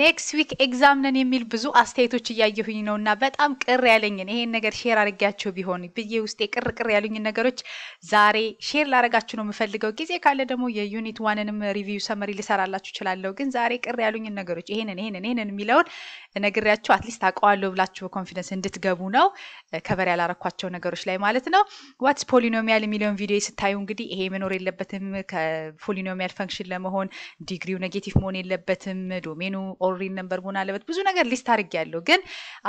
ኔክስት ዊክ ኤግዛም ነን የሚል ብዙ አስተያየቶች እያየሁኝ ነው እና በጣም ቅር ያለኝን ይሄን ነገር ሼር አድርጊያቸው ቢሆን ብዬ ውስጤ ቅር ቅር ያሉኝን ነገሮች ዛሬ ሼር ላረጋችሁ ነው የምፈልገው። ጊዜ ካለ ደግሞ የዩኒት ዋንንም ሪቪው ሰመሪ ልሰራላችሁ እችላለሁ። ግን ዛሬ ቅር ያሉኝን ነገሮች ይሄንን ይሄንን ይሄንን የሚለውን ነግሬያችሁ አትሊስት አውቀዋለሁ ብላችሁ በኮንፊደንስ እንድትገቡ ነው። ከበር ያላረኳቸው ነገሮች ላይ ማለት ነው። ዋትስ ፖሊኖሚያል የሚለውን ቪዲዮ ስታዩ እንግዲህ ይሄ መኖር የለበትም ከፖሊኖሚያል ፈንክሽን ለመሆን ዲግሪው ኔጌቲቭ መሆን የለበትም፣ ዶሜኑ ኦሪን ነንበር መሆን አለበት። ብዙ ነገር ሊስት አድርጌያለሁ። ግን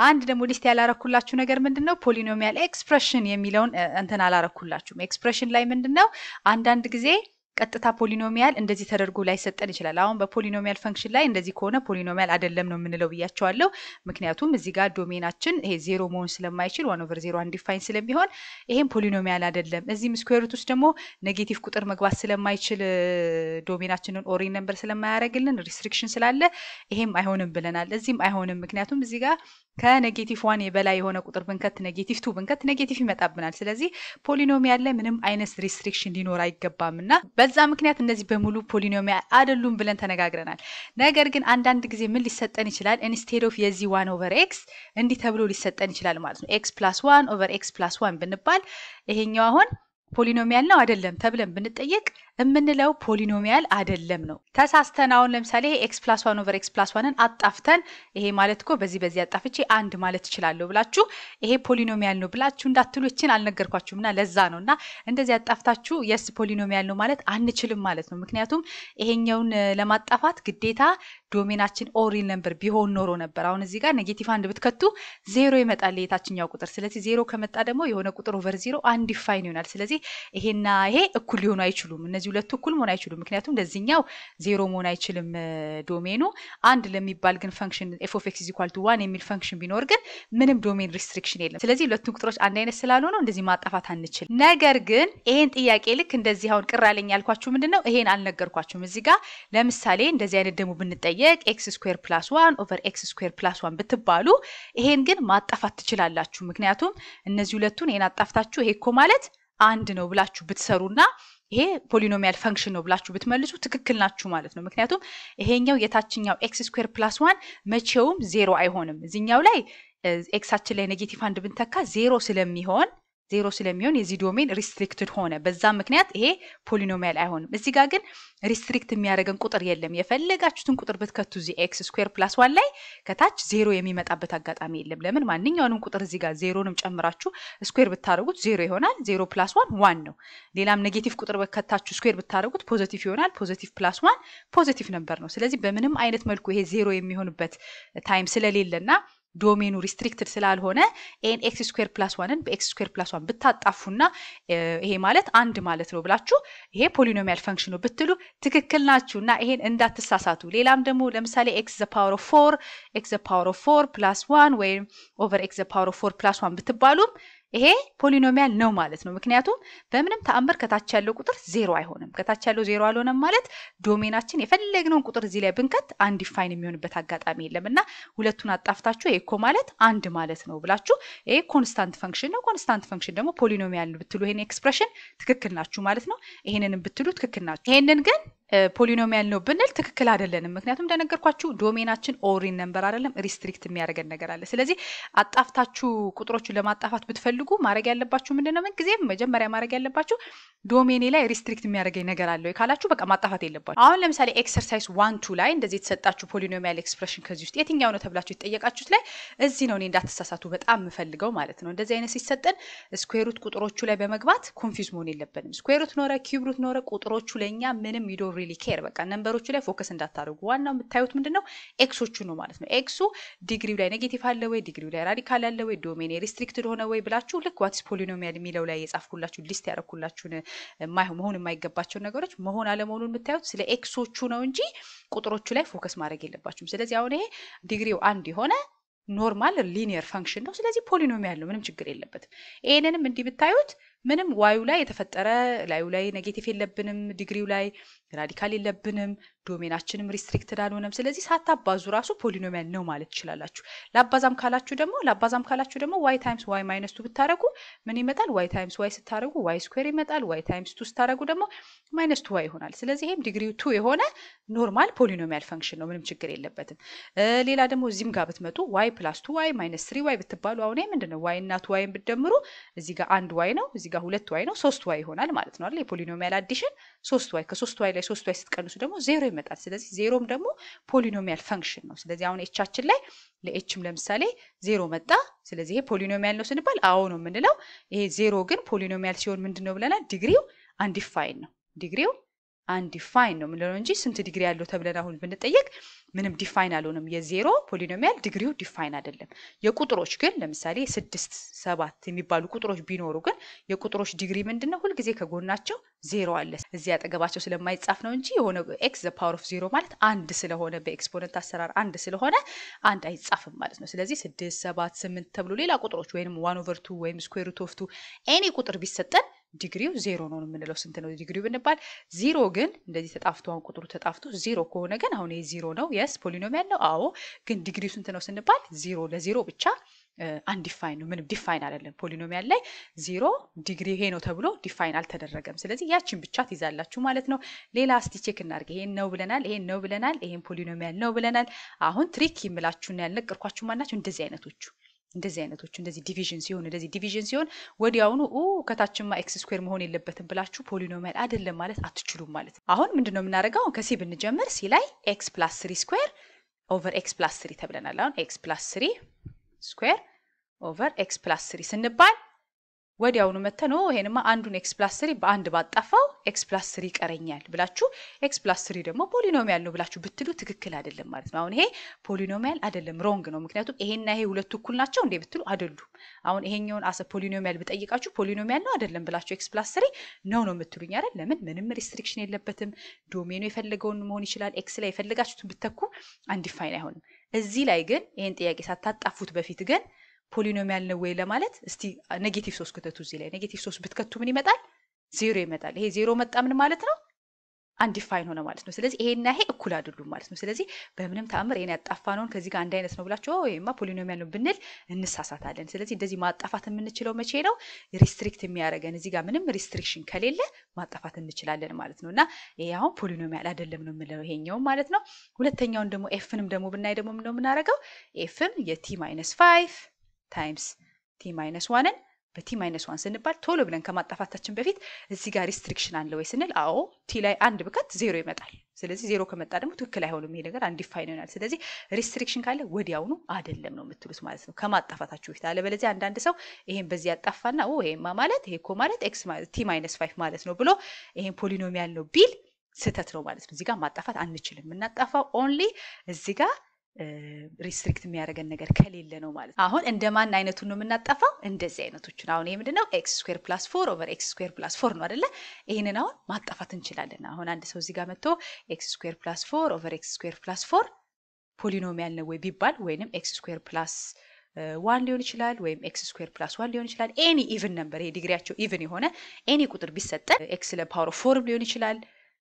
አንድ ደግሞ ሊስት ያላረኩላችሁ ነገር ምንድን ነው ፖሊኖሚያል ኤክስፕሬሽን የሚለውን እንትን አላረኩላችሁም። ኤክስፕሬሽን ላይ ምንድን ነው አንዳንድ ጊዜ ቀጥታ ፖሊኖሚያል እንደዚህ ተደርጎ ላይሰጠን ይችላል። አሁን በፖሊኖሚያል ፈንክሽን ላይ እንደዚህ ከሆነ ፖሊኖሚያል አይደለም ነው የምንለው ብያቸዋለሁ። ምክንያቱም እዚህ ጋር ዶሜናችን ይሄ ዜሮ መሆን ስለማይችል ዋን ኦቨር ዜሮ አንዲፋይን ስለሚሆን ይሄም ፖሊኖሚያል አይደለም። እዚህም ስኩዌር ውስጥ ደግሞ ኔጌቲቭ ቁጥር መግባት ስለማይችል ዶሜናችንን ኦሪ ነምበር ስለማያደርግልን ሪስትሪክሽን ስላለ ይሄም አይሆንም ብለናል። እዚህም አይሆንም፣ ምክንያቱም እዚህ ጋር ከኔጌቲቭ ዋን የበላይ የሆነ ቁጥር ብንከት ኔጌቲቭ ቱ ብንከት ኔጌቲቭ ይመጣብናል። ስለዚህ ፖሊኖሚያል ላይ ምንም አይነት ሪስትሪክሽን ሊኖር አይገባም እና በዛ ምክንያት እነዚህ በሙሉ ፖሊኖሚያ አይደሉም ብለን ተነጋግረናል። ነገር ግን አንዳንድ ጊዜ ምን ሊሰጠን ይችላል? ኢንስቴድ ኦፍ የዚህ ዋን ኦቨር ኤክስ እንዲህ ተብሎ ሊሰጠን ይችላል ማለት ነው። ኤክስ ፕላስ ዋን ኦቨር ኤክስ ፕላስ ዋን ብንባል ይሄኛው አሁን ፖሊኖሚያል ነው አይደለም ተብለን ብንጠየቅ የምንለው ፖሊኖሚያል አይደለም ነው። ተሳስተን አሁን ለምሳሌ ይሄ ኤክስ ፕላስ ዋን ኦቨር ኤክስ ፕላስ ዋንን አጣፍተን ይሄ ማለት እኮ በዚህ በዚህ አጣፍቼ አንድ ማለት እችላለሁ ብላችሁ ይሄ ፖሊኖሚያል ነው ብላችሁ እንዳትሉ ይችን አልነገርኳችሁም እና ለዛ ነው እና እንደዚህ አጣፍታችሁ የስ ፖሊኖሚያል ነው ማለት አንችልም ማለት ነው። ምክንያቱም ይሄኛውን ለማጣፋት ግዴታ ዶሜናችን ኦሪል ነበር ቢሆን ኖሮ ነበር። አሁን እዚህ ጋር ኔጌቲቭ አንድ ብትከቱ ዜሮ ይመጣል የታችኛው ቁጥር። ስለዚህ ዜሮ ከመጣ ደግሞ የሆነ ቁጥር ኦቨር ዜሮ አንድ ዲፋይን ይሆናል። ስለዚህ ይሄና ይሄ እኩል ሊሆኑ አይችሉም። እነዚህ ሁለቱ እኩል መሆን አይችሉም። ምክንያቱም ለዚህኛው ዜሮ መሆን አይችልም ዶሜኑ። አንድ ለሚባል ግን ፈንክሽን ኤፍ ኦፍ ኤክስ ኢዝ ኢኳል ቱ ዋን የሚል ፈንክሽን ቢኖር ግን ምንም ዶሜን ሪስትሪክሽን የለም። ስለዚህ ሁለቱን ቁጥሮች አንድ አይነት ስላልሆነው እንደዚህ ማጣፋት አንችል። ነገር ግን ይሄን ጥያቄ ልክ እንደዚህ አሁን ቅር አለኝ ያልኳችሁ ምንድን ነው ይሄን አልነገርኳችሁም። እዚህ ጋር ለምሳሌ እንደዚህ አይነት ደግሞ ብንጠየቅ ኤክስ ስኩዌር ፕላስ ዋን ኦቨር ኤክስ ስኩዌር ፕላስ ዋን ብትባሉ ይሄን ግን ማጣፋት ትችላላችሁ። ምክንያቱም እነዚህ ሁለቱን ይሄን አጣፍታችሁ ይሄ እኮ ማለት አንድ ነው ብላችሁ ብትሰሩና ይሄ ፖሊኖሚያል ፈንክሽን ነው ብላችሁ ብትመልሱ ትክክል ናችሁ ማለት ነው። ምክንያቱም ይሄኛው የታችኛው ኤክስ ስኩር ፕላስ ዋን መቼውም ዜሮ አይሆንም። እዚኛው ላይ ኤክሳችን eh, ላይ ኔጌቲቭ አንድ ብንተካ ዜሮ ስለሚሆን ዜሮ ስለሚሆን የዚህ ዶሜን ሪስትሪክትድ ሆነ። በዛም ምክንያት ይሄ ፖሊኖሚያል አይሆንም። እዚህ ጋር ግን ሪስትሪክት የሚያደርገን ቁጥር የለም። የፈለጋችሁትን ቁጥር ብትከቱ እዚህ ኤክስ ስኩዌር ፕላስ ዋን ላይ ከታች ዜሮ የሚመጣበት አጋጣሚ የለም። ለምን? ማንኛውንም ቁጥር እዚህ ጋር ዜሮንም ጨምራችሁ ስኩዌር ብታደርጉት ዜሮ ይሆናል። ዜሮ ፕላስ ዋን ዋን ነው። ሌላም ኔጌቲቭ ቁጥር በከታችሁ ስኩዌር ብታደርጉት ፖዘቲቭ ይሆናል። ፖዘቲቭ ፕላስ ዋን ፖዘቲቭ ነበር ነው። ስለዚህ በምንም አይነት መልኩ ይሄ ዜሮ የሚሆንበት ታይም ስለሌለና ዶሜኑ ሪስትሪክትድ ስላልሆነ ኤን ኤክስ ስኩዌር ፕላስ ዋንን በኤክስ ስኩዌር ፕላስ ዋን ብታጣፉና ይሄ ማለት አንድ ማለት ነው ብላችሁ ይሄ ፖሊኖሚያል ነው ብትሉ ትክክል ናችሁ እና ይሄን እንዳትሳሳቱ። ሌላም ደግሞ ለምሳሌ ኤክስ ዘ ፓወር ኦፍ ፎር ኤክስ ዘ ፓወር ኦፍ ፎር ፕላስ ዋን ወይም ኦቨር ኤክስ ዘ ፓወር ኦፍ ፎር ፕላስ ዋን ብትባሉም ይሄ ፖሊኖሚያል ነው ማለት ነው። ምክንያቱም በምንም ተአምር ከታች ያለው ቁጥር ዜሮ አይሆንም። ከታች ያለው ዜሮ አልሆነም ማለት ዶሜናችን የፈለግነውን ቁጥር እዚህ ላይ ብንከት አንድ ዲፋይን የሚሆንበት አጋጣሚ የለም እና ሁለቱን አጣፍታችሁ ይሄ እኮ ማለት አንድ ማለት ነው ብላችሁ ይሄ ኮንስታንት ፈንክሽን ነው። ኮንስታንት ፈንክሽን ደግሞ ፖሊኖሚያል ብትሉ ይሄን ኤክስፕሬሽን ትክክል ናችሁ ማለት ነው። ይሄንን ብትሉ ትክክል ናችሁ። ይሄንን ግን ፖሊኖሚያል ነው ብንል ትክክል አይደለንም። ምክንያቱም እንደነገርኳችሁ ዶሜናችን ኦሪን ነንበር አይደለም ሪስትሪክት የሚያደርገን ነገር አለ። ስለዚህ አጣፍታችሁ ቁጥሮችን ለማጣፋት ብትፈልጉ ማድረግ ያለባችሁ ምንድነው? ምን ጊዜም መጀመሪያ ማድረግ ያለባችሁ ዶሜኔ ላይ ሪስትሪክት የሚያደርገኝ ነገር አለ ወይ ካላችሁ በቃ ማጣፋት የለባችሁ። አሁን ለምሳሌ ኤክሰርሳይዝ ዋን ቱ ላይ እንደዚህ የተሰጣችሁ ፖሊኖሚያል ኤክስፕሬሽን ከዚህ ውስጥ የትኛው ነው ተብላችሁ የተጠየቃችሁት ላይ እዚህ ነው እኔ እንዳትሳሳቱ በጣም የምፈልገው ማለት ነው። እንደዚህ አይነት ሲሰጠን ስኩዌሩት ቁጥሮቹ ላይ በመግባት ኮንፊውዝ መሆን የለብንም። ስኩዌሩት ኖረ ኪብሩት ኖረ ቁጥሮቹ ለእኛ ምንም ይዶሪ ሪሊ ኬር በቃ ነንበሮቹ ላይ ፎከስ እንዳታደርጉ። ዋናው የምታዩት ምንድን ነው ኤክሶቹ ነው ማለት ነው። ኤክሱ ዲግሪው ላይ ኔጌቲቭ አለ ወይ፣ ዲግሪው ላይ ራዲካል አለ ወይ፣ ዶሜን ሪስትሪክትድ ሆነ ወይ ብላችሁ ልክ ዋትስ ፖሊኖሚያል የሚለው ላይ የጻፍኩላችሁ ሊስት ያደረኩላችሁን መሆን የማይገባቸውን ነገሮች መሆን አለመሆኑን የምታዩት ስለ ኤክሶቹ ነው እንጂ ቁጥሮቹ ላይ ፎከስ ማድረግ የለባችሁም። ስለዚህ አሁን ይሄ ዲግሪው አንድ የሆነ ኖርማል ሊኒየር ፋንክሽን ነው። ስለዚህ ፖሊኖሚያል ነው፣ ምንም ችግር የለበትም። ይሄንንም እንዲህ ብታዩት ምንም ዋዩ ላይ የተፈጠረ ላዩ ላይ ኔጌቲቭ የለብንም፣ ዲግሪው ላይ ራዲካል የለብንም፣ ዶሜናችንም ሪስትሪክትድ አልሆነም። ስለዚህ ሳታባዙ ራሱ ፖሊኖሚያል ነው ማለት ትችላላችሁ። ላባዛም ካላችሁ ደግሞ ላባዛም ካላችሁ ደግሞ ዋይ ታይምስ ዋይ ማይነስ ቱ ብታደረጉ ምን ይመጣል? ዋይ ታይምስ ዋይ ስታደረጉ ዋይ ስኩዌር ይመጣል። ዋይ ታይምስ ቱ ስታደረጉ ደግሞ ማይነስ ቱ ዋይ ይሆናል። ስለዚህ ይህም ዲግሪው ቱ የሆነ ኖርማል ፖሊኖሚያል ፈንክሽን ነው። ምንም ችግር የለበትም። ሌላ ደግሞ እዚህም ጋር ብትመጡ ዋይ ፕላስ ቱ ዋይ ማይነስ ስሪ ዋይ ብትባሉ አሁን ምንድን ነው ዋይ እና ቱ ዋይን ብትደምሩ እዚህ ጋር አንድ ዋይ ነው። ጋር ሁለት ዋይ ነው፣ ሶስት ዋይ ይሆናል ማለት ነው አይደል? የፖሊኖሚያል አዲሽን ሶስት ዋይ ከሶስት ዋይ ላይ ሶስት ዋይ ስትቀንሱ ደግሞ ዜሮ ይመጣል። ስለዚህ ዜሮም ደግሞ ፖሊኖሚያል ፈንክሽን ነው። ስለዚህ አሁን ኤቻችን ላይ ለኤችም ለምሳሌ ዜሮ መጣ። ስለዚህ ይሄ ፖሊኖሚያል ነው ስንባል አዎ ነው የምንለው። ይሄ ዜሮ ግን ፖሊኖሚያል ሲሆን ምንድን ነው ብለናል? ዲግሪው አንዲፋይን ነው ዲግሪው አን ዲፋይን ነው የምንለው እንጂ ስንት ዲግሪ ያለው ተብለን አሁን ብንጠየቅ ምንም ዲፋይን አልሆንም። የዜሮ ፖሊኖሚያል ዲግሪው ዲፋይን አይደለም። የቁጥሮች ግን ለምሳሌ ስድስት፣ ሰባት የሚባሉ ቁጥሮች ቢኖሩ ግን የቁጥሮች ዲግሪ ምንድን ነው? ሁልጊዜ ከጎናቸው ዜሮ አለ። እዚህ አጠገባቸው ስለማይጻፍ ነው እንጂ የሆነ ኤክስ ዘ ፓወር ኦፍ ዜሮ ማለት አንድ ስለሆነ በኤክስፖነንት አሰራር አንድ ስለሆነ አንድ አይጻፍም ማለት ነው። ስለዚህ ስድስት፣ ሰባት፣ ስምንት ተብሎ ሌላ ቁጥሮች ወይም ዋን ኦቨር ቱ ወይም ስኩዌር ሩት ኦፍ ቱ ኤኒ ቁጥር ቢሰጠን ዲግሪው ዜሮ ነው የምንለው ስንት ነው ዲግሪው ብንባል ዜሮ። ግን እንደዚህ ተጣፍቶ አሁን ቁጥሩ ተጣፍቶ ዜሮ ከሆነ ግን አሁን ይሄ ዜሮ ነው። የስ ፖሊኖሚያል ነው አዎ። ግን ዲግሪው ስንት ነው ስንባል ዜሮ ለዜሮ ብቻ አንዲፋይን ነው። ምንም ዲፋይን አይደለም። ፖሊኖሚያል ላይ ዜሮ ዲግሪ ይሄ ነው ተብሎ ዲፋይን አልተደረገም። ስለዚህ ያችን ብቻ ትይዛላችሁ ማለት ነው። ሌላ እስቲ ቼክ እናድርግ። ይሄን ነው ብለናል፣ ይሄን ነው ብለናል፣ ይሄን ፖሊኖሚያል ነው ብለናል። አሁን ትሪክ ይምላችሁና ያልነገርኳችሁ ማናቸው እንደዚህ አይነቶቹ እንደዚህ አይነቶች እንደዚህ ዲቪዥን ሲሆን እንደዚህ ዲቪዥን ሲሆን ወዲያውኑ ኡ ከታችማ ኤክስ ስኩዌር መሆን የለበትም ብላችሁ ፖሊኖሚያል አይደለም ማለት አትችሉም ማለት ነው። አሁን ምንድን ነው የምናደርገው? ከሲ ብንጀምር ሲ ላይ ኤክስ ፕላስ ስሪ ስኩዌር ኦቨር ኤክስ ፕላስ ስሪ ተብለናል። አሁን ኤክስ ፕላስ ስሪ ስኩዌር ኦቨር ኤክስ ፕላስ ስሪ ስንባል ወዲያውኑ መተን ይሄንማ አንዱን ኤክስ ፕላስ ስሪ በአንድ ባጣፋው ኤክስ ፕላስ ስሪ ይቀረኛል ብላችሁ ኤክስ ፕላስ ስሪ ደግሞ ፖሊኖሚያል ነው ብላችሁ ብትሉ ትክክል አይደለም ማለት ነው። አሁን ይሄ ፖሊኖሚያል አይደለም፣ ሮንግ ነው። ምክንያቱም ይሄና ይሄ ሁለቱ እኩል ናቸው እንዴ ብትሉ አይደሉም። አሁን ይሄኛውን አሰ ፖሊኖሚያል ብጠይቃችሁ ፖሊኖሚያል ነው አይደለም ብላችሁ ኤክስ ፕላስ ስሪ ነው ነው የምትሉኝ አይደል? ለምን ምንም ሪስትሪክሽን የለበትም። ዶሜኑ የፈለገውን መሆን ይችላል። ኤክስ ላይ የፈለጋችሁትን ብተኩ አንዲፋይን አይሆንም። እዚህ ላይ ግን ይሄን ጥያቄ ሳታጣፉት በፊት ግን ፖሊኖሚያል ነው ወይ ለማለት እስቲ ኔጌቲቭ ሶስት ክተቱ። እዚህ ላይ ኔጌቲቭ ሶስት ብትከቱ ምን ይመጣል? ዜሮ ይመጣል። ይሄ ዜሮ መጣ ምን ማለት ነው? አንዲፋይን ሆነ ማለት ነው። ስለዚህ ይሄና ይሄ እኩል አይደሉም ማለት ነው። ስለዚህ በምንም ተአምር ይሄን ያጣፋ ነውን ከዚህ ጋር አንድ አይነት ነው ብላችሁ ወይማ ፖሊኖሚያል ነው ብንል እንሳሳታለን። ስለዚህ እንደዚህ ማጣፋት የምንችለው መቼ ነው? ሪስትሪክት የሚያደርገን እዚህ ጋር ምንም ሪስትሪክሽን ከሌለ ማጣፋት እንችላለን ማለት ነው። እና ይሄ አሁን ፖሊኖሚያል አይደለም ነው የምንለው ይሄኛውም ማለት ነው። ሁለተኛውን ደግሞ ኤፍንም ደግሞ ብናይ ደግሞ ነው የምናደርገው ኤፍን የቲ ማይነስ ፋይቭ ታይምስ ቲ ማይነስ ዋንን በቲ ማይነስ ዋን ስንባል ቶሎ ብለን ከማጣፋታችን በፊት እዚህ ጋር ሪስትሪክሽን አለ ወይ ስንል፣ አዎ ቲ ላይ አንድ ብከት ዜሮ ይመጣል። ስለዚህ ዜሮ ከመጣ ደግሞ ትክክል አይሆንም፣ ይሄ ነገር አንዲፋይን ይሆናል። ስለዚህ ሪስትሪክሽን ካለ ወዲያውኑ አደለም ነው የምትሉት ማለት ነው፣ ከማጣፋታችሁ በፊት። አለበለዚያ አንዳንድ ሰው ይሄን በዚህ ያጣፋና ይሄማ ማለት ይሄ ኮ ማለት ኤክስ ቲ ማይነስ ፋይፍ ማለት ነው ብሎ ይሄን ፖሊኖሚያል ነው ቢል ስህተት ነው ማለት ነው። እዚህ ጋር ማጣፋት አንችልም። የምናጣፋው ኦንሊ እዚህ ጋር ሪስትሪክት የሚያደርገን ነገር ከሌለ ነው ማለት ነው። አሁን እንደ ማን አይነቱን ነው የምናጠፋው? እንደዚህ አይነቶችን። አሁን ይህ ምንድነው? ኤክስ ስኩዌር ፕላስ ፎር ኦቨር ኤክስ ስኩዌር ፕላስ ፎር ነው አደለ? ይህንን አሁን ማጠፋት እንችላለን። አሁን አንድ ሰው እዚህ ጋር መጥቶ ኤክስ ስኩዌር ፕላስ ፎር ኦቨር ኤክስ ስኩዌር ፕላስ ፎር ፖሊኖሚያል ነው ወይ ቢባል ወይንም ኤክስ ስኩዌር ፕላስ ዋን ሊሆን ይችላል ወይም ኤክስ ስኩዌር ፕላስ ዋን ሊሆን ይችላል። ኤኒ ኢቭን ነበር ይሄ ዲግሪያቸው ኢቭን የሆነ ኤኒ ቁጥር ቢሰጠን ኤክስ ለፓወር ፎርም ሊሆን ይችላል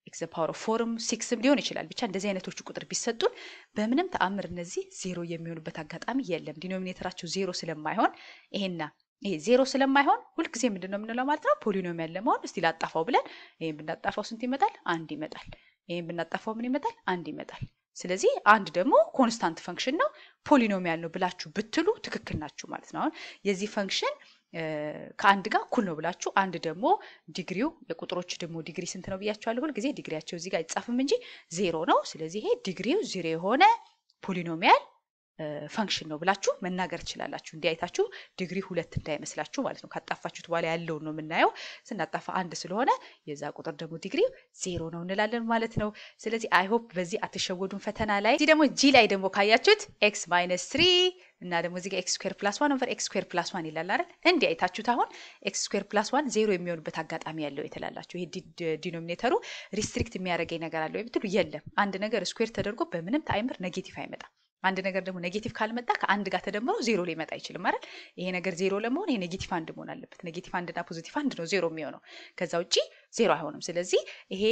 ኤክስ ፓወር ፎርም ሲክስም ሊሆን ይችላል። ብቻ እንደዚህ አይነቶቹ ቁጥር ቢሰጡን በምንም ተአምር እነዚህ ዜሮ የሚሆኑበት አጋጣሚ የለም። ዲኖሚኔተራቸው ዜሮ ስለማይሆን ይሄና ይሄ ዜሮ ስለማይሆን ሁልጊዜ ምንድን ነው የምንለው ማለት ነው ያለ መሆን እስቲ ላጣፋው ብለን ይህም ብናጣፋው ስንት ይመጣል? አንድ ይመጣል። ይህም ብናጣፋው ምን ይመጣል? አንድ ይመጣል። ስለዚህ አንድ ደግሞ ኮንስታንት ፈንክሽን ነው ፖሊኖሚያል ነው ብላችሁ ብትሉ ትክክል ናችሁ ማለት ነው። አሁን የዚህ ፈንክሽን ከአንድ ጋር እኩል ነው ብላችሁ አንድ ደግሞ ዲግሪው የቁጥሮች ደግሞ ዲግሪ ስንት ነው ብያችኋለሁ። ሁልጊዜ ዲግሪያቸው እዚህ ጋር አይጻፍም እንጂ ዜሮ ነው። ስለዚህ ይሄ ዲግሪው ዜሮ የሆነ ፖሊኖሚያል ፋንክሽን ነው ብላችሁ መናገር ትችላላችሁ። እንዲህ አይታችሁ ዲግሪ ሁለት እንዳይመስላችሁ ማለት ነው። ካጣፋችሁት በኋላ ያለውን ነው የምናየው። ስናጣፋ አንድ ስለሆነ የዛ ቁጥር ደግሞ ዲግሪ ዜሮ ነው እንላለን ማለት ነው። ስለዚህ አይሆፕ በዚህ አትሸወዱን ፈተና ላይ። እዚህ ደግሞ ጂ ላይ ደግሞ ካያችሁት ኤክስ ማይነስ ትሪ እና ደግሞ እዚህ ጋር ኤክስ ስኩዌር ፕላስ ዋን ኦቨር ኤክስ ስኩዌር ፕላስ ዋን ይላል አይደል? እንዲህ አይታችሁት አሁን ኤክስ ስኩዌር ፕላስ ዋን ዜሮ የሚሆንበት አጋጣሚ ያለው የተላላችሁ ይሄ ዲኖሚኔተሩ ሪስትሪክት የሚያደርገኝ ነገር አለው የምትሉ የለም። አንድ ነገር ስኩዌር ተደርጎ በምንም ታይምር ኔጌቲቭ አይመጣም። አንድ ነገር ደግሞ ኔጌቲቭ ካልመጣ ከአንድ ጋር ተደምሮ ዜሮ ሊመጣ አይችልም አይደል? ይሄ ነገር ዜሮ ለመሆን ይሄ ኔጌቲቭ አንድ መሆን አለበት። ኔጌቲቭ አንድና ፖዚቲቭ አንድ ነው ዜሮ የሚሆነው። ከዛ ውጪ ዜሮ አይሆንም። ስለዚህ ይሄ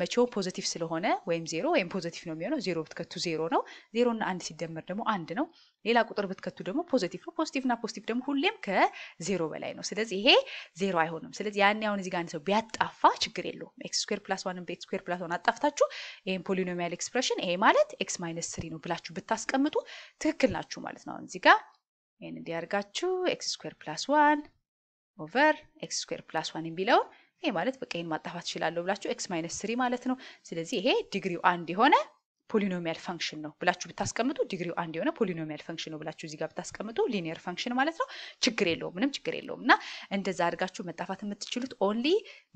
መቼው ፖዘቲቭ ስለሆነ ወይም ዜሮ ወይም ፖዘቲቭ ነው የሚሆነው። ዜሮ ብትከቱ ዜሮ ነው። ዜሮና አንድ ሲደመር ደግሞ አንድ ነው። ሌላ ቁጥር ብትከቱ ደግሞ ፖዘቲቭ ነው። ፖዚቲቭ እና ፖዚቲቭ ደግሞ ሁሌም ከዜሮ በላይ ነው። ስለዚህ ይሄ ዜሮ አይሆንም። ስለዚህ ያኔ አሁን እዚህ ጋር አንድ ሰው ቢያጣፋ ችግር የለውም። ኤክስ ስኩዌር ፕላስ ዋንን በኤክስ ስኩዌር ፕላስ ዋን አጣፍታችሁ ይህም ፖሊኖሚያል ኤክስፕሬሽን ይሄ ማለት ኤክስ ማይነስ ስሪ ነው ብላችሁ ብታስቀምጡ ትክክል ናችሁ ማለት ነው። አሁን እዚህ ጋር ይህን እንዲያርጋችሁ ኤክስ ስኩዌር ፕላስ ዋን ኦቨር ኤክስ ስኩዌር ፕላስ ዋን የሚለውን ይሄ ማለት በቃ ይሄን ማጣፋት እችላለሁ ብላችሁ ኤክስ ማይነስ ስሪ ማለት ነው። ስለዚህ ይሄ ዲግሪው አንድ የሆነ ፖሊኖሚያል ፈንክሽን ነው ብላችሁ ብታስቀምጡ ዲግሪው አንድ የሆነ ፖሊኖሚያል ፈንክሽን ነው ብላችሁ እዚህ ጋር ብታስቀምጡ ሊኒየር ፈንክሽን ማለት ነው። ችግር የለውም፣ ምንም ችግር የለውም። እና እንደዛ አድርጋችሁ መጣፋት የምትችሉት ኦንሊ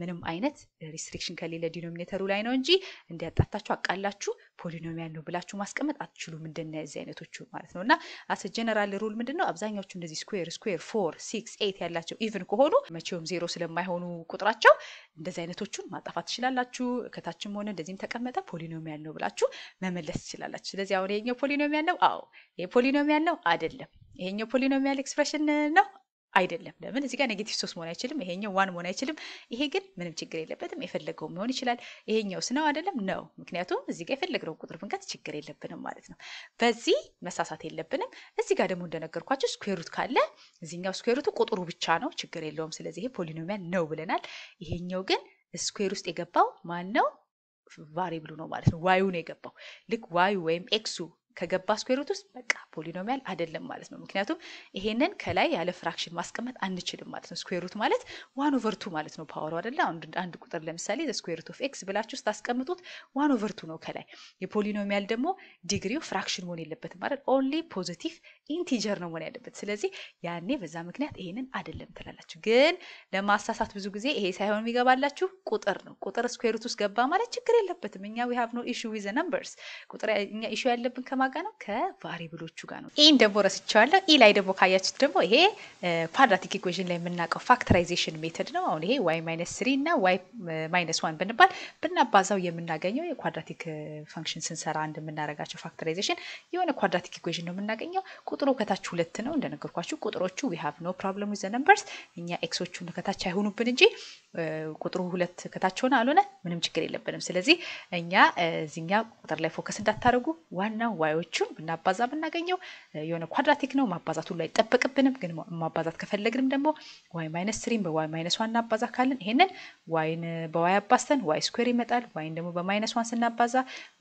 ምንም አይነት ሪስትሪክሽን ከሌለ ዲኖሚኔተሩ ላይ ነው እንጂ እንዲያጣታችሁ አቃላችሁ ፖሊኖሚያል ነው ብላችሁ ማስቀመጥ አትችሉም። እንደነዚህ አይነቶቹ ማለት ነው እና አስ ጀነራል ሩል ምንድን ነው አብዛኛዎቹ እንደዚህ ስኩዌር ስኩዌር ፎር ሲክስ ኤት ያላቸው ኢቭን ከሆኑ መቼውም ዜሮ ስለማይሆኑ ቁጥራቸው እንደዚህ አይነቶቹን ማጣፋት ትችላላችሁ። ከታችም ሆነ እንደዚህም ተቀመጠ ፖሊኖሚያል ነው ብላችሁ መመለስ ትችላላችሁ። ስለዚህ አሁን ይሄኛው ፖሊኖሚያል ነው? አዎ። ይሄ ፖሊኖሚያል ነው? አይደለም። ይሄኛው ፖሊኖሚያል ኤክስፕሬሽን ነው አይደለም። ለምን እዚህ ጋር ኔጌቲቭ ሶስት መሆን አይችልም፣ ይሄኛው ዋን መሆን አይችልም። ይሄ ግን ምንም ችግር የለበትም፣ የፈለገው መሆን ይችላል። ይሄኛው ስነው አይደለም ነው። ምክንያቱም እዚህ ጋር የፈለግነው ቁጥር ብንቀት ችግር የለብንም ማለት ነው። በዚህ መሳሳት የለብንም። እዚህ ጋር ደግሞ እንደነገርኳቸው ስኩዌሩት ካለ እዚህኛው ስኩሩቱ ቁጥሩ ብቻ ነው፣ ችግር የለውም። ስለዚህ ይሄ ፖሊኖሚያል ነው ብለናል። ይሄኛው ግን ስኩዌር ውስጥ የገባው ማን ነው? ቫሪብሉ ነው ማለት ነው። ዋዩ ነው የገባው ልክ ዋዩ ወይም ኤክሱ ከገባ ስኩዌር ሩት ውስጥ በቃ ፖሊኖሚያል አይደለም ማለት ነው። ምክንያቱም ይሄንን ከላይ ያለ ፍራክሽን ማስቀመጥ አንችልም ማለት ነው። ስኩዌር ሩት ማለት ዋን ኦቨር ቱ ማለት ነው። ፓወሩ አይደለ አንድ ቁጥር ለምሳሌ ስኩዌር ሩት ኦፍ ኤክስ ብላችሁ ስታስቀምጡት ዋን ኦቨር ቱ ነው ከላይ። የፖሊኖሚያል ደግሞ ዲግሪው ፍራክሽን መሆን የለበትም ማለት ኦንሊ ፖዚቲቭ ኢንቲጀር ነው መሆን ያለበት። ስለዚህ ያኔ በዛ ምክንያት ይሄንን አይደለም ትላላችሁ። ግን ለማሳሳት ብዙ ጊዜ ይሄ ሳይሆን የሚገባላችሁ ቁጥር ነው። ቁጥር ስኩዌር ሩት ውስጥ ገባ ማለት ችግር የለበትም። እኛ ዊ ሃቭ ኖ ኢሹ ዊዝ ነምበርስ ቁጥር እኛ ኢሹ ያለብን ከማ ከማን ጋር ነው? ከቫሪብሎቹ ጋር ነው። ይህን ደግሞ ረስቸዋለሁ። ኢ ላይ ደግሞ ካያችሁት ደግሞ ይሄ ኳድራቲክ ኢኩዌሽን ላይ የምናውቀው ፋክተራይዜሽን ሜተድ ነው። አሁን ይሄ ዋይ ማይነስ ስሪ እና ዋይ ማይነስ ዋን ብንባል ብናባዛው የምናገኘው የኳድራቲክ ፋንክሽን ስንሰራ እንደምናደርጋቸው ፋክተራይዜሽን የሆነ ኳድራቲክ ኢኩዌሽን ነው የምናገኘው። ቁጥሩ ከታች ሁለት ነው እንደነገርኳችሁ። ቁጥሮቹ ዊ ሃቭ ኖ ፕሮብለም ዊዝ ነምበርስ እኛ ኤክሶቹ ከታች አይሆኑብን እንጂ ቁጥሩ ሁለት ከታች ሆነ አልሆነ ምንም ችግር የለብንም። ስለዚህ እኛ እዚኛ ቁጥር ላይ ፎከስ እንዳታደርጉ ዋናው ዋይ ጉዳዮቹን ብናባዛ ብናገኘው የሆነ ኳድራቲክ ነው። ማባዛቱ ላይ ጠበቅብንም፣ ግን ማባዛት ከፈለግንም ደግሞ ዋይ ማይነስ ስሪን በዋይ ማይነስ ዋን እናባዛ ካለን ይሄንን ዋይን በዋይ አባዝተን ዋይ ስኩዌር ይመጣል። ዋይን ደግሞ በማይነስ ዋን ስናባዛ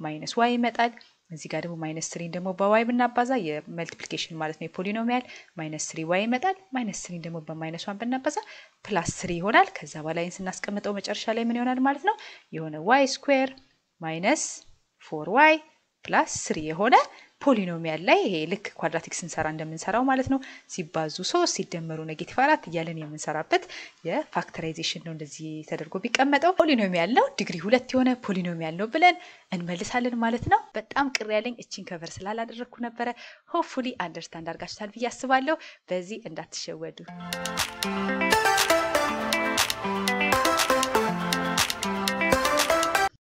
ማይነስ ዋይ ይመጣል። እዚህ ጋር ደግሞ ማይነስ ስሪን ደግሞ በዋይ ብናባዛ የመልቲፕሊኬሽን ማለት ነው የፖሊኖሚያል ማይነስ ስሪ ዋይ ይመጣል። ማይነስ ስሪን ደግሞ በማይነስ ዋን ብናባዛ ፕላስ ስሪ ይሆናል። ከዛ በላይን ስናስቀምጠው መጨረሻ ላይ ምን ይሆናል ማለት ነው የሆነ ዋይ ስኩዌር ማይነስ ፎር ዋይ ፕላስ ስሪ የሆነ ፖሊኖሚያል ላይ ይሄ ልክ ኳድራቲክ ስንሰራ እንደምንሰራው ማለት ነው ሲባዙ ሶስት ሲደመሩ ኔጌቲቭ አራት እያለን የምንሰራበት የፋክተራይዜሽን ነው። እንደዚህ ተደርጎ ቢቀመጠው ፖሊኖሚያል ነው፣ ዲግሪ ሁለት የሆነ ፖሊኖሚያል ነው ብለን እንመልሳለን ማለት ነው። በጣም ቅር ያለኝ እቺን ከቨር ስላላደረግኩ ነበረ። ሆፕፉሊ አንደርስታንድ አድርጋችሁታል ብዬ አስባለሁ። በዚህ እንዳትሸወዱ።